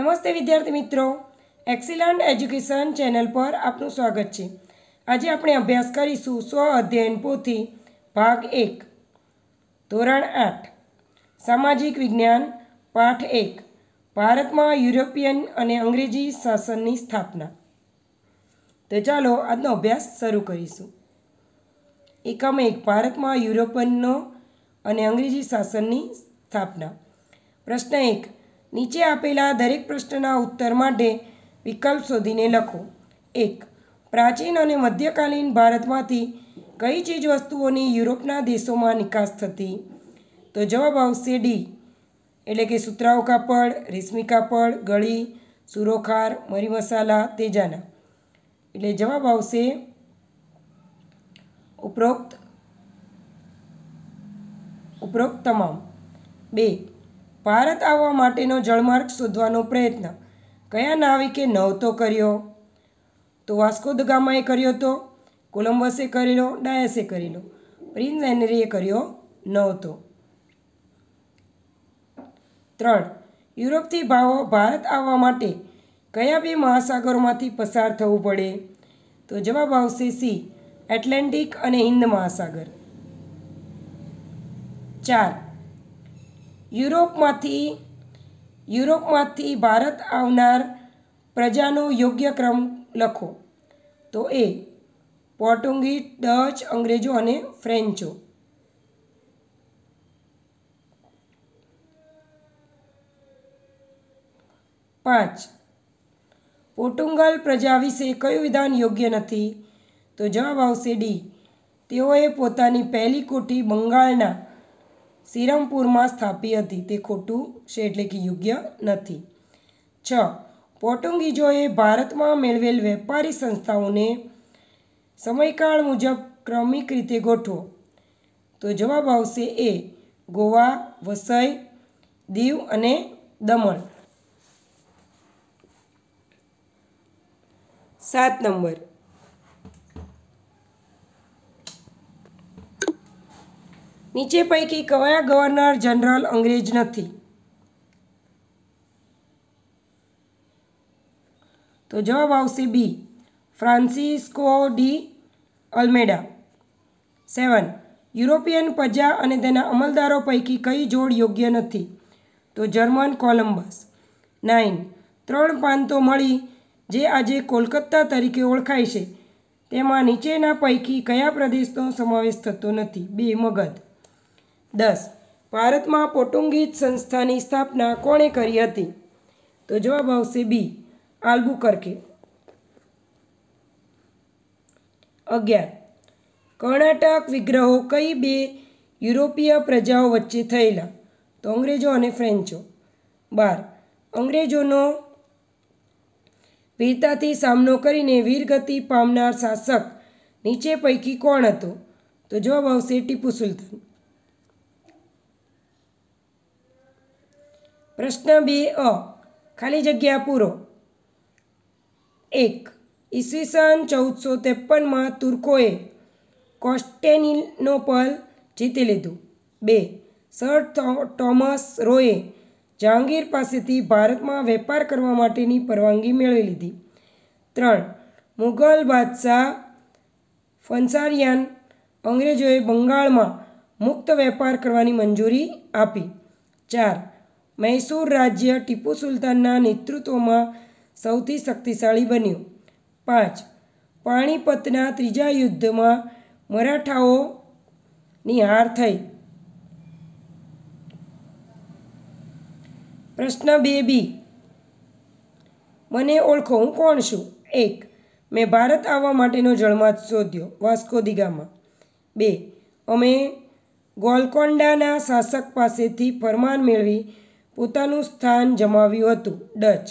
નમસ્તે વિદ્યાર્થી મિત્રો એક્સિલન્ટ એજ્યુકેશન ચેનલ પર આપનું સ્વાગત છે આજે આપણે અભ્યાસ કરીશું સ્વ અધ્યયન પોથી ભાગ એક ધોરણ આઠ સામાજિક વિજ્ઞાન પાઠ એક ભારતમાં યુરોપિયન અને અંગ્રેજી શાસનની સ્થાપના તો ચાલો આજનો અભ્યાસ શરૂ કરીશું એકમ એક ભારતમાં યુરોપિયનનો અને અંગ્રેજી શાસનની સ્થાપના પ્રશ્ન એક નીચે આપેલા દરેક પ્રશ્નના ઉત્તર માટે વિકલ્પ શોધીને લખો એક પ્રાચીન અને મધ્યકાલીન ભારતમાંથી કઈ ચીજ વસ્તુઓની યુરોપના દેશોમાં નિકાસ થતી તો જવાબ આવશે ડી એટલે કે સુતરાઉ કાપડ રેશમી કાપડ ગળી સુરોખાર મરી મસાલા તેજાના એટલે જવાબ આવશે ઉપરોક્ત ઉપરોક્ત તમામ બે ભારત આવવા માટેનો જળમાર્ગ શોધવાનો પ્રયત્ન કયા નાવિકે નહોતો કર્યો તો વાસ્કો દ ગામાએ કર્યો તો કોલમ્બસે કરેલો ડાયસે કરેલો પ્રિન્સ હેનરીએ કર્યો નહોતો ત્રણ યુરોપથી ભાવો ભારત આવવા માટે કયા બે મહાસાગરોમાંથી પસાર થવું પડે તો જવાબ આવશે સી એટલાન્ટિક અને હિન્દ મહાસાગર ચાર યુરોપમાંથી યુરોપમાંથી ભારત આવનાર પ્રજાનો યોગ્ય ક્રમ લખો તો એ પોર્ટુગીઝ ડચ અંગ્રેજો અને ફ્રેન્ચો પાંચ પોર્ટુગલ પ્રજા વિશે કયું વિધાન યોગ્ય નથી તો જવાબ આવશે ડી તેઓએ પોતાની પહેલી કોઠી બંગાળના સિરમપુરમાં સ્થાપી હતી તે ખોટું છે એટલે કે યોગ્ય નથી છ પોર્ટુગીઝોએ ભારતમાં મેળવેલ વેપારી સંસ્થાઓને સમયકાળ મુજબ ક્રમિક રીતે ગોઠવો તો જવાબ આવશે એ ગોવા વસઈ દીવ અને દમણ સાત નંબર નીચે પૈકી કયા ગવર્નર જનરલ અંગ્રેજ નથી તો જવાબ આવશે B Francisco de Almeida seven European પ્રજા અને તેના અમલદારો પૈકી કઈ જોડ યોગ્ય નથી તો જર્મન કોલંબસ નાઇન ત્રણ પાંતો મળી જે આજે કોલકાતા તરીકે ઓળખાય છે તેમાં નીચેના પૈકી કયા પ્રદેશનો સમાવેશ થતો નથી બે મગધ દસ ભારતમાં પોર્ટુગીઝ સંસ્થાની સ્થાપના કોણે કરી હતી તો જવાબ આવશે બી આલ્બુકર્કે અગિયાર કર્ણાટક વિગ્રહો કઈ બે યુરોપીય પ્રજાઓ વચ્ચે થયેલા તો અંગ્રેજો અને ફ્રેન્ચો બાર અંગ્રેજોનો વીરતાથી સામનો કરીને વીરગતિ પામનાર શાસક નીચે પૈકી કોણ હતો તો જવાબ આવશે ટીપુ સુલતાન પ્રશ્ન બે અ ખાલી જગ્યા પૂરો એક ઈસવીસન ચૌદસો ત્રેપનમાં તુર્કોએ કોસ્ટેનિનોપલ જીતી લીધું બે સર ટોમસ રોએ જહાંગીર પાસેથી ભારતમાં વેપાર કરવા માટેની પરવાનગી મેળવી લીધી ત્રણ મુઘલ બાદશાહ ફંસારિયાન અંગ્રેજોએ બંગાળમાં મુક્ત વેપાર કરવાની મંજૂરી આપી ચાર મૈસૂર રાજ્ય ટીપુ સુલતાનના નેતૃત્વમાં સૌથી શક્તિશાળી બન્યું પાંચ પાણીપતના ત્રીજા યુદ્ધમાં મરાઠાઓની હાર થઈ પ્રશ્ન બે બી મને ઓળખો હું કોણ છું એક મેં ભારત આવવા માટેનો જળમાર્ગ શોધ્યો વાસ્કો દિગામાં બે અમે ગોલકોન્ડાના શાસક પાસેથી ફરમાન મેળવી પોતાનું સ્થાન જમાવ્યું હતું ડચ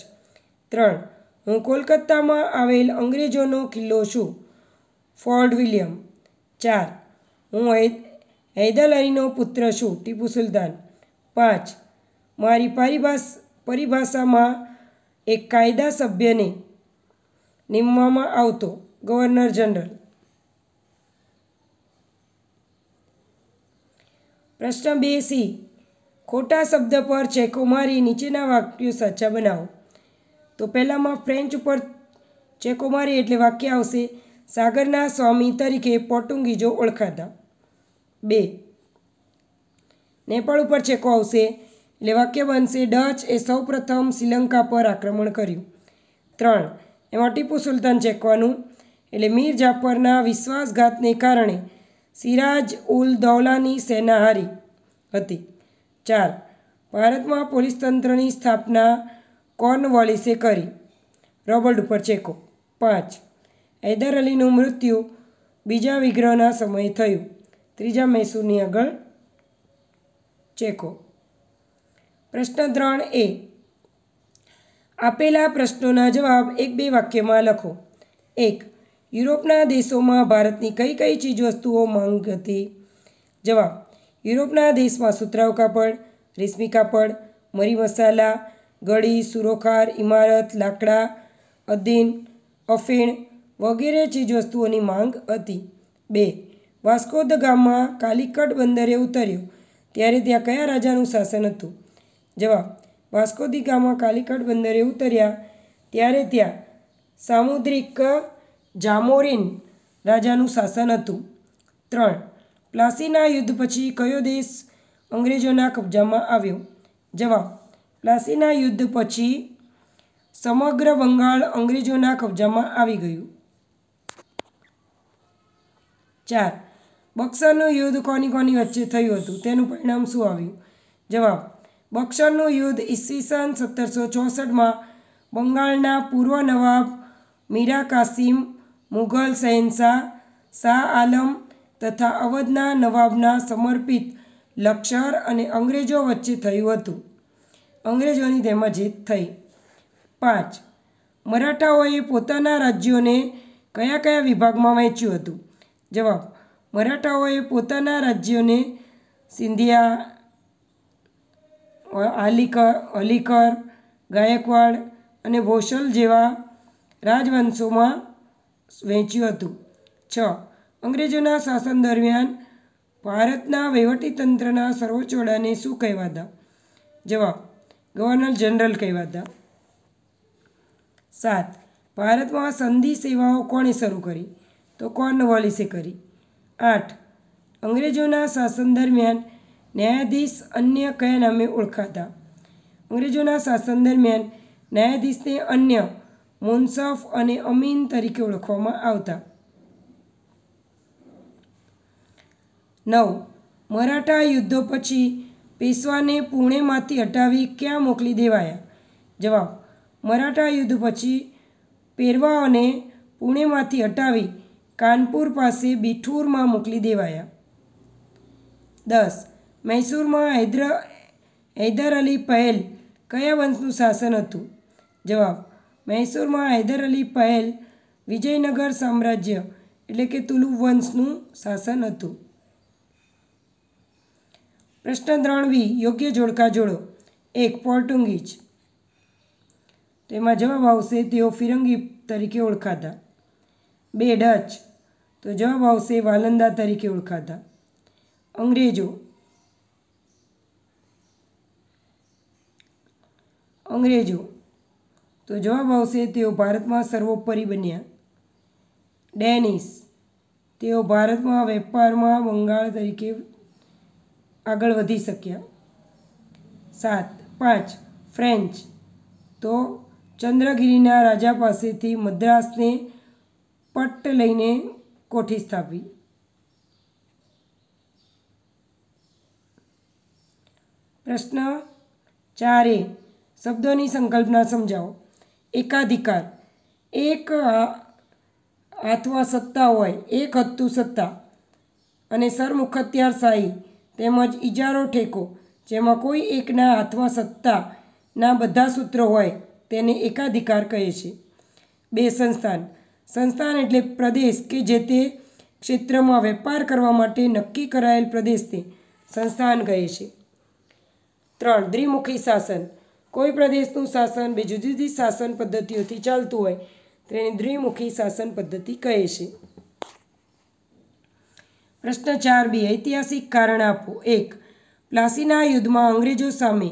ત્રણ હું કોલકાતામાં આવેલ અંગ્રેજોનો કિલ્લો છું ફોર્ડ વિલિયમ ચાર હું હૈદર અલીનો પુત્ર છું ટીપુ સુલતાન પાંચ મારી પરિભાષ પરિભાષામાં એક કાયદા સભ્યને નિમવામાં આવતો ગવર્નર જનરલ પ્રશ્ન બે સી ખોટા શબ્દ પર ચેકો મારી નીચેના વાક્યો સાચા બનાવો તો પહેલાંમાં ફ્રેન્ચ ઉપર ચેકો મારી એટલે વાક્ય આવશે સાગરના સ્વામી તરીકે પોર્ટુગીઝો ઓળખાતા બે નેપાળ ઉપર ચેકો આવશે એટલે વાક્ય બનશે ડચ એ સૌપ્રથમ શ્રીલંકા પર આક્રમણ કર્યું ત્રણ એમાં ટીપુ સુલતાન ચેકવાનું એટલે મીર જાફરના વિશ્વાસઘાતને કારણે સિરાજ ઉલ દૌલાની સેના હારી હતી ચાર ભારતમાં પોલીસ તંત્રની સ્થાપના કોર્નવોલિસે કરી રોબર્ટ ઉપર ચેકો પાંચ હૈદર અલીનું મૃત્યુ બીજા વિગ્રહના સમયે થયું ત્રીજા મૈસૂરની આગળ ચેકો પ્રશ્ન ત્રણ એ આપેલા પ્રશ્નોના જવાબ એક બે વાક્યમાં લખો એક યુરોપના દેશોમાં ભારતની કઈ કઈ ચીજવસ્તુઓ માંગ હતી જવાબ યુરોપના દેશમાં સુતરાઉ કાપડ રેશમી કાપડ મરી મસાલા ગળી સુરોખાર ઇમારત લાકડા અદીન અફીણ વગેરે ચીજવસ્તુઓની માંગ હતી બે વાસ્કો દ ગામમાં કાલિકટ બંદરે ઉતર્યો ત્યારે ત્યાં કયા રાજાનું શાસન હતું જવાબ વાસ્કો દી ગામમાં કાલિકટ બંદરે ઉતર્યા ત્યારે ત્યાં સામુદ્રિક જામોરીન રાજાનું શાસન હતું ત્રણ પ્લાસીના યુદ્ધ પછી કયો દેશ અંગ્રેજોના કબજામાં આવ્યો જવાબ પ્લાસીના યુદ્ધ પછી સમગ્ર બંગાળ અંગ્રેજોના કબજામાં આવી ગયું ચાર બક્સરનું યુદ્ધ કોની કોની વચ્ચે થયું હતું તેનું પરિણામ શું આવ્યું જવાબ બક્સરનું યુદ્ધ ઈસવીસન સત્તરસો ચોસઠમાં બંગાળના પૂર્વ નવાબ મીરા કાસિમ મુઘલ શહેનશાહ શાહ આલમ તથા અવધના નવાબના સમર્પિત લક્ષર અને અંગ્રેજો વચ્ચે થયું હતું અંગ્રેજોની તેમાં જીત થઈ પાંચ મરાઠાઓએ પોતાના રાજ્યોને કયા કયા વિભાગમાં વહેંચ્યું હતું જવાબ મરાઠાઓએ પોતાના રાજ્યોને સિંધિયા આલિકર અલીકર ગાયકવાડ અને ભોસલ જેવા રાજવંશોમાં વહેંચ્યું હતું છ અંગ્રેજોના શાસન દરમિયાન ભારતના વહીવટીતંત્રના સર્વોચ્ચ વડાને શું કહેવાતા જવાબ ગવર્નર જનરલ કહેવાતા સાત ભારતમાં સંધિ સેવાઓ કોણે શરૂ કરી તો કોર્નવોલિસે કરી આઠ અંગ્રેજોના શાસન દરમિયાન ન્યાયાધીશ અન્ય કયા નામે ઓળખાતા અંગ્રેજોના શાસન દરમિયાન ન્યાયાધીશને અન્ય મુનસફ અને અમીન તરીકે ઓળખવામાં આવતા નવ મરાઠા યુદ્ધો પછી પેશવાને પુણેમાંથી હટાવી ક્યાં મોકલી દેવાયા જવાબ મરાઠા યુદ્ધ પછી પેરવાઓને પુણેમાંથી હટાવી કાનપુર પાસે બિઠુરમાં મોકલી દેવાયા દસ મૈસૂરમાં હૈદર હૈદર અલી પહેલ કયા વંશનું શાસન હતું જવાબ મૈસૂરમાં હૈદર અલી પહેલ વિજયનગર સામ્રાજ્ય એટલે કે તુલુ વંશનું શાસન હતું પ્રશ્ન ત્રણ વી યોગ્ય જોડકા જોડો એક પોર્ટુગીઝ તેમાં જવાબ આવશે તેઓ ફિરંગી તરીકે ઓળખાતા બે ડચ તો જવાબ આવશે વાલંદા તરીકે ઓળખાતા અંગ્રેજો અંગ્રેજો તો જવાબ આવશે તેઓ ભારતમાં સર્વોપરી બન્યા ડેનિસ તેઓ ભારતમાં વેપારમાં બંગાળ તરીકે આગળ વધી શક્યા સાત પાંચ ફ્રેન્ચ તો ચંદ્રગીરીના રાજા પાસેથી મદ્રાસને પટ્ટ લઈને કોઠી સ્થાપી પ્રશ્ન ચારે શબ્દોની સંકલ્પના સમજાવો એકાધિકાર એક હાથમાં સત્તા હોય એક હતું સત્તા અને સરમુખત્યારશાહી તેમજ ઇજારો ઠેકો જેમાં કોઈ એકના હાથમાં સત્તાના બધા સૂત્રો હોય તેને એકાધિકાર કહે છે બે સંસ્થાન સંસ્થાન એટલે પ્રદેશ કે જે તે ક્ષેત્રમાં વેપાર કરવા માટે નક્કી કરાયેલ પ્રદેશને સંસ્થાન કહે છે ત્રણ દ્વિમુખી શાસન કોઈ પ્રદેશનું શાસન બે જુદી જુદી શાસન પદ્ધતિઓથી ચાલતું હોય તેને દ્વિમુખી શાસન પદ્ધતિ કહે છે પ્રશ્ન ચાર બી ઐતિહાસિક કારણ આપો એક પ્લાસીના યુદ્ધમાં અંગ્રેજો સામે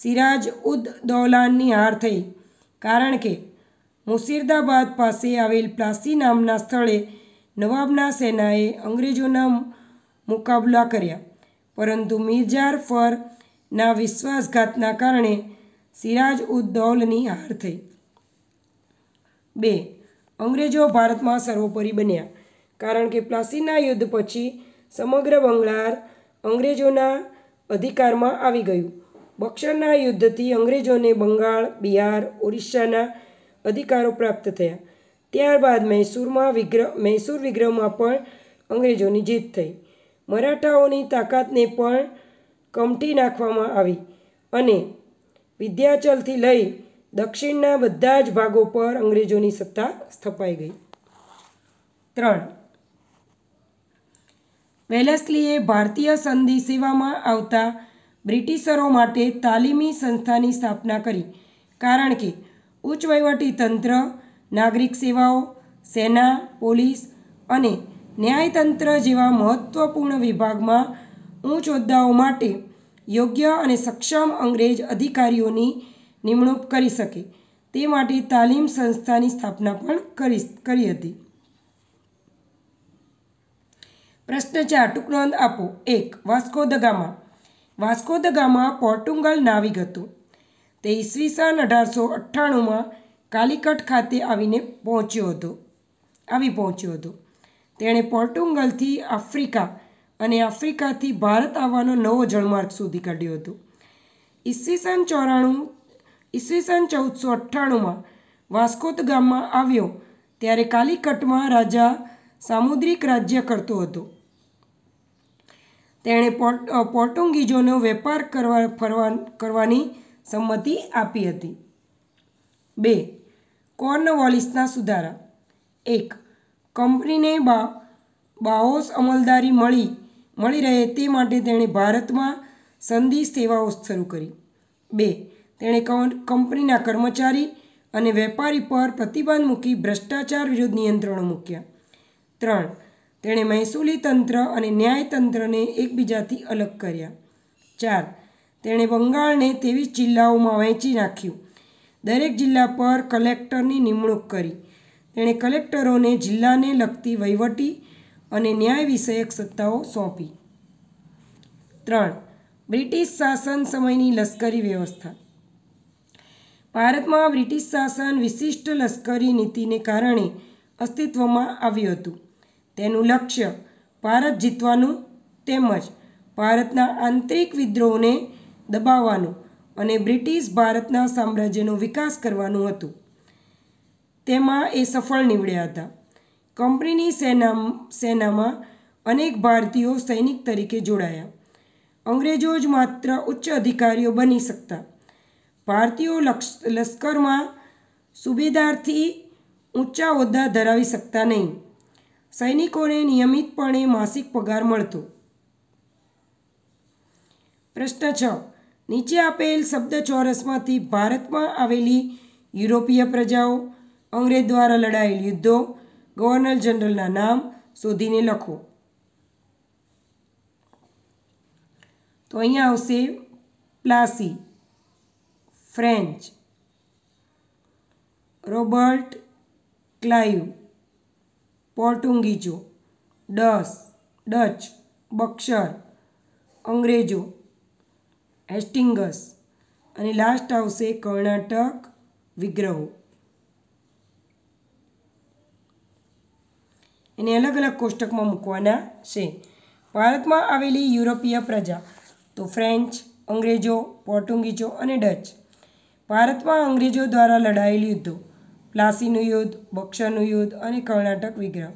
સિરાજ ઉદ દૌલાનની હાર થઈ કારણ કે મુસીરદાબાદ પાસે આવેલ પ્લાસી નામના સ્થળે નવાબના સેનાએ અંગ્રેજોના મુકાબલા કર્યા પરંતુ મિર્જાફર ફરના વિશ્વાસઘાતના કારણે સિરાજ ઉદ દૌલની હાર થઈ બે અંગ્રેજો ભારતમાં સર્વોપરી બન્યા કારણ કે પ્લાસીના યુદ્ધ પછી સમગ્ર બંગાળ અંગ્રેજોના અધિકારમાં આવી ગયું બક્ષરના યુદ્ધથી અંગ્રેજોને બંગાળ બિહાર ઓરિસ્સાના અધિકારો પ્રાપ્ત થયા ત્યારબાદ મૈસૂરમાં વિગ્રહ મૈસૂર વિગ્રહમાં પણ અંગ્રેજોની જીત થઈ મરાઠાઓની તાકાતને પણ કમટી નાખવામાં આવી અને વિદ્યાચલથી લઈ દક્ષિણના બધા જ ભાગો પર અંગ્રેજોની સત્તા સ્થપાઈ ગઈ ત્રણ વેલેસ્લીએ ભારતીય સંધિ સેવામાં આવતા બ્રિટિશરો માટે તાલીમી સંસ્થાની સ્થાપના કરી કારણ કે ઉચ્ચ તંત્ર નાગરિક સેવાઓ સેના પોલીસ અને ન્યાયતંત્ર જેવા મહત્ત્વપૂર્ણ વિભાગમાં ઊંચ હોદ્દાઓ માટે યોગ્ય અને સક્ષમ અંગ્રેજ અધિકારીઓની નિમણૂક કરી શકે તે માટે તાલીમ સંસ્થાની સ્થાપના પણ કરી કરી હતી પ્રશ્ન ચાર ટૂંક નોંધ આપો એક Vasco da Gama Vasco da Gama Portugal નાવિક હતું તે ઈસવીસન અઢારસો અઠ્ઠાણુંમાં કાલિકટ ખાતે આવીને પહોંચ્યો હતો આવી પહોંચ્યો હતો તેણે પોર્ટુગલથી આફ્રિકા અને આફ્રિકાથી ભારત આવવાનો નવો જળમાર્ગ શોધી કાઢ્યો હતો ઈસવીસન ચોરાણું ઈસવીસન ચૌદસો અઠ્ઠાણુંમાં વાસ્કોત ગામમાં આવ્યો ત્યારે કાલિકટમાં રાજા સામુદ્રિક રાજ્ય કરતો હતો તેણે પોર્ટુગીઝોનો વેપાર કરવા ફરવા કરવાની સંમતિ આપી હતી બે કોર્નવોલિસના સુધારા એક કંપનીને બા બાઓસ અમલદારી મળી મળી રહે તે માટે તેણે ભારતમાં સંધિ સેવાઓ શરૂ કરી બે તેણે કંપનીના કર્મચારી અને વેપારી પર પ્રતિબંધ મૂકી ભ્રષ્ટાચાર વિરુદ્ધ નિયંત્રણો મૂક્યા ત્રણ તેણે મહેસૂલી તંત્ર અને ન્યાયતંત્રને એકબીજાથી અલગ કર્યા ચાર તેણે બંગાળને તેવીસ જિલ્લાઓમાં વહેંચી નાખ્યું દરેક જિલ્લા પર કલેક્ટરની નિમણૂક કરી તેણે કલેક્ટરોને જિલ્લાને લગતી વહીવટી અને ન્યાય વિષયક સત્તાઓ સોંપી ત્રણ બ્રિટિશ શાસન સમયની લશ્કરી વ્યવસ્થા ભારતમાં બ્રિટિશ શાસન વિશિષ્ટ લશ્કરી નીતિને કારણે અસ્તિત્વમાં આવ્યું હતું તેનું લક્ષ્ય ભારત જીતવાનું તેમજ ભારતના આંતરિક વિદ્રોહને દબાવવાનું અને બ્રિટિશ ભારતના સામ્રાજ્યનો વિકાસ કરવાનું હતું તેમાં એ સફળ નીવડ્યા હતા કંપનીની સેના સેનામાં અનેક ભારતીયો સૈનિક તરીકે જોડાયા અંગ્રેજો જ માત્ર ઉચ્ચ અધિકારીઓ બની શકતા ભારતીયો લશ્કરમાં સુબેદારથી ઊંચા હોદ્દા ધરાવી શકતા નહીં સૈનિકોને નિયમિતપણે માસિક પગાર મળતો પ્રશ્ન છ નીચે આપેલ શબ્દ ચોરસમાંથી ભારતમાં આવેલી યુરોપીય પ્રજાઓ અંગ્રેજ દ્વારા લડાયેલ યુદ્ધો ગવર્નર જનરલના નામ શોધીને લખો તો અહીંયા આવશે પ્લાસી ફ્રેન્ચ રોબર્ટ ક્લાયુ પોર્ટુગીજો ડસ ડચ બક્ષર અંગ્રેજો હેસ્ટિંગસ અને લાસ્ટ આવશે કર્ણાટક વિગ્રહો એને અલગ અલગ કોષ્ટકમાં મૂકવાના છે ભારતમાં આવેલી યુરોપીય પ્રજા તો ફ્રેન્ચ અંગ્રેજો પોર્ટુગીજો અને ડચ ભારતમાં અંગ્રેજો દ્વારા લડાયેલ યુદ્ધો પ્લાસીનું યુદ્ધ બક્સરનું યુદ્ધ અને કર્ણાટક વિગ્રહ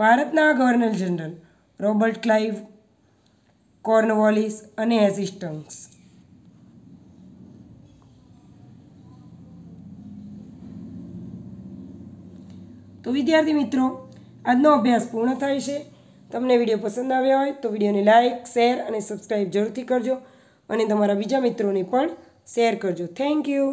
ભારતના governor general Robert Clive Cornwallis અને એસિસ્ટન્ટ્સ તો વિદ્યાર્થી મિત્રો આજનો અભ્યાસ પૂર્ણ થાય છે તમને વિડીયો પસંદ આવ્યો હોય તો વિડીયોને લાઇક શેર અને સબસ્ક્રાઈબ જરૂરથી કરજો અને તમારા બીજા મિત્રોને પણ શેર કરજો થેન્ક યુ